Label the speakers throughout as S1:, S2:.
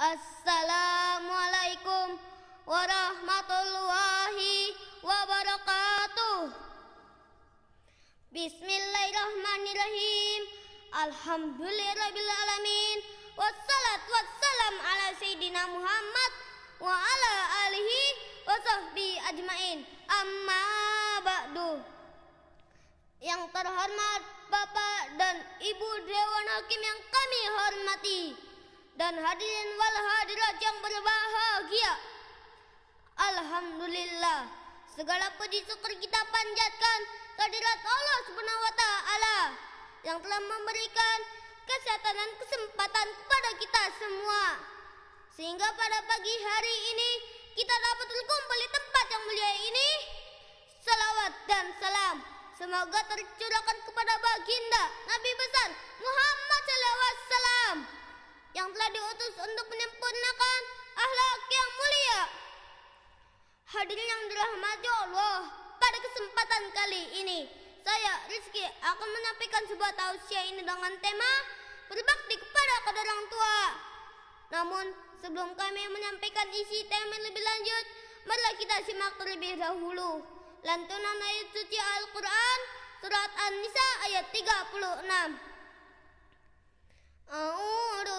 S1: Assalamualaikum warahmatullahi wabarakatuh. Bismillahirrahmanirrahim. Alhamdulillahirrahmanirrahim. Wassalatu wassalam ala sayyidina Muhammad wa ala alihi wa sahbihi ajmain. Amma ba'du. Yang terhormat Bapak dan Ibu Dewan Hakim yang kami hormati dan hadirin wal hadirat yang berbahagia. Alhamdulillah, segala puji syukur kita panjatkan kehadirat Allah Subhanahu wa taala yang telah memberikan kesehatan dan kesempatan kepada kita semua. Sehingga pada pagi hari ini kita dapat berkumpul di tempat yang mulia ini. Salawat dan salam semoga tercurahkan kepada baginda Nabi besar kesempatan kali ini saya Rizky akan menyampaikan sebuah tausiah ini dengan tema berbakti kepada kedua orang tua. Namun sebelum kami menyampaikan isi tema lebih lanjut, marilah kita simak terlebih dahulu lantunan ayat suci Al-Qur'an surat An-Nisa ayat 36. A'udzu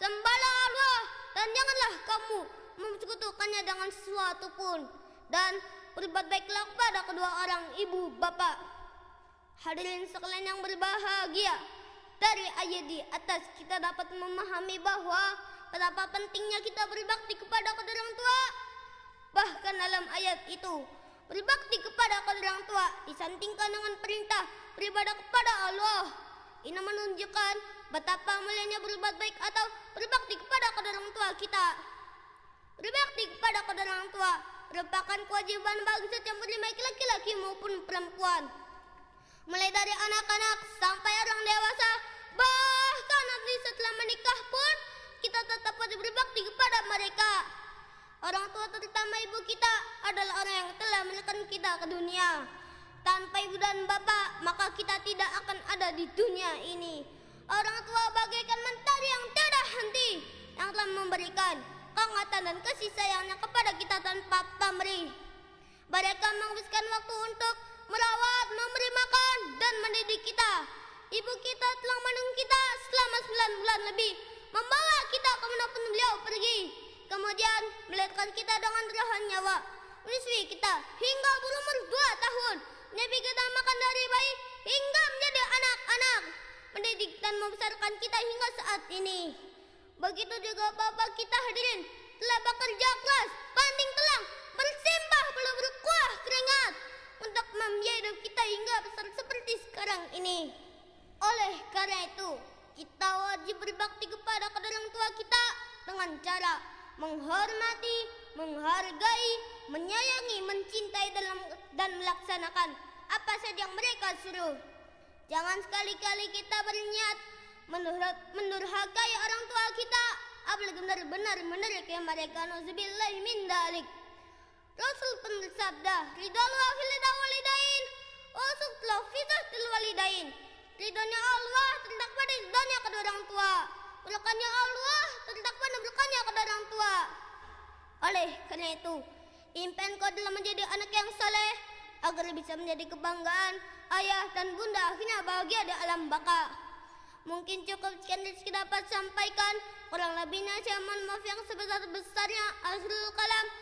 S1: sembahlah Allah dan janganlah kamu mempersekutukannya dengan sesuatu pun dan berbuat baiklah kepada kedua orang ibu bapak hadirin sekalian yang berbahagia dari ayat di atas kita dapat memahami bahwa betapa pentingnya kita berbakti kepada kedua orang tua bahkan dalam ayat itu berbakti kepada kedua orang tua disandingkan dengan perintah beribadah kepada Allah ini menunjukkan betapa mulianya berbuat baik atau berbakti kepada kedua orang tua kita. Berbakti kepada kedua orang tua merupakan kewajiban bagi setiap muslim baik laki-laki maupun perempuan. Mulai dari anak-anak sampai orang dewasa, bahkan nanti setelah menikah pun kita tetap harus berbakti kepada mereka. Orang tua terutama ibu kita adalah orang yang telah menekan kita ke dunia. Tanpa ibu dan bapak, maka kita tidak akan ada di dunia ini. Orang tua bagaikan mentari yang tidak henti yang telah memberikan kehangatan dan kasih sayangnya kepada kita tanpa pamrih. Mereka menghabiskan waktu untuk merawat, memberi makan, dan mendidik kita. Ibu kita telah menunggu kita selama 9 bulan lebih, membawa kita ke mana pun beliau pergi. Kemudian melihatkan kita dengan rehan nyawa, menyusui kita hingga berumur 2 tahun. Nabi kita makan dari bayi hingga menjadi anak-anak mendidik dan membesarkan kita hingga saat ini. Begitu juga Bapak kita hadirin telah bekerja keras, banting telang, bersimbah, belum berkuah keringat untuk membiayai hidup kita hingga besar seperti sekarang ini. Oleh karena itu, kita wajib berbakti kepada kedua orang tua kita dengan cara menghormati, menghargai, menyayangi, mencintai dalam dan melaksanakan apa saja yang mereka suruh. Jangan sekali-kali kita berniat mendurhakai orang tua kita. Apalagi benar-benar yang mereka. Nuzubillah min dalik. Rasul pun bersabda, Ridhalu akhilida walidain, usuklah oh, fitahtil walidain. Ridhonya Allah terletak pada ridhonya kedua orang tua. Berkahnya Allah terletak pada berkahnya kepada orang tua. Oleh karena itu, impian kau dalam menjadi anak yang soleh, agar bisa menjadi kebanggaan ayah dan bunda akhirnya bahagia di alam baka. Mungkin cukup sekian yang dapat sampaikan. Kurang lebihnya saya mohon maaf yang sebesar-besarnya. Aslul kalam.